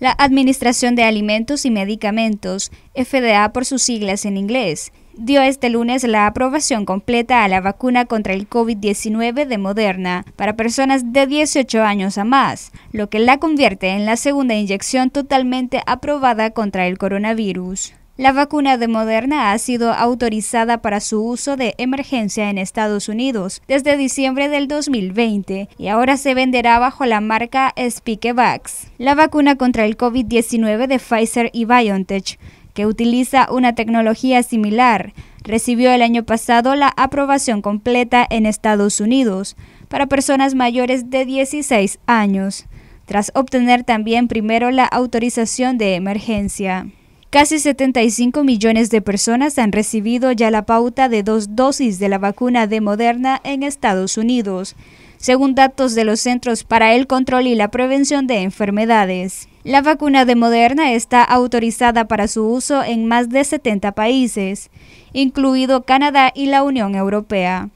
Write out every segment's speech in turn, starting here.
La Administración de Alimentos y Medicamentos, FDA por sus siglas en inglés, dio este lunes la aprobación completa a la vacuna contra el COVID-19 de Moderna para personas de 18 años a más, lo que la convierte en la segunda inyección totalmente aprobada contra el coronavirus. La vacuna de Moderna ha sido autorizada para su uso de emergencia en Estados Unidos desde diciembre del 2020 y ahora se venderá bajo la marca Spikevax. La vacuna contra el COVID-19 de Pfizer y BioNTech, que utiliza una tecnología similar, recibió el año pasado la aprobación completa en Estados Unidos para personas mayores de 16 años, tras obtener también primero la autorización de emergencia. Casi 75 millones de personas han recibido ya la pauta de dos dosis de la vacuna de Moderna en Estados Unidos, según datos de los Centros para el Control y la Prevención de Enfermedades. La vacuna de Moderna está autorizada para su uso en más de 70 países, incluido Canadá y la Unión Europea.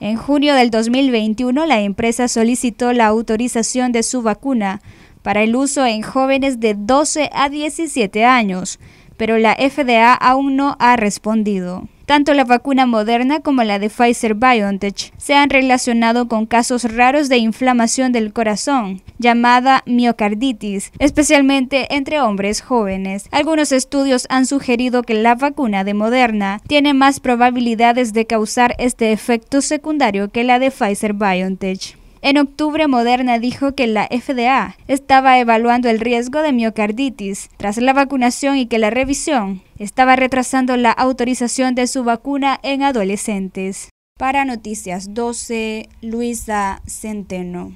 En junio del 2021, la empresa solicitó la autorización de su vacuna para el uso en jóvenes de 12 a 17 años, pero la FDA aún no ha respondido. Tanto la vacuna moderna como la de Pfizer BioNTech se han relacionado con casos raros de inflamación del corazón, llamada miocarditis, especialmente entre hombres jóvenes. Algunos estudios han sugerido que la vacuna de Moderna tiene más probabilidades de causar este efecto secundario que la de Pfizer BioNTech. En octubre, Moderna dijo que la FDA estaba evaluando el riesgo de miocarditis tras la vacunación y que la revisión estaba retrasando la autorización de su vacuna en adolescentes. Para Noticias 12, Luisa Centeno.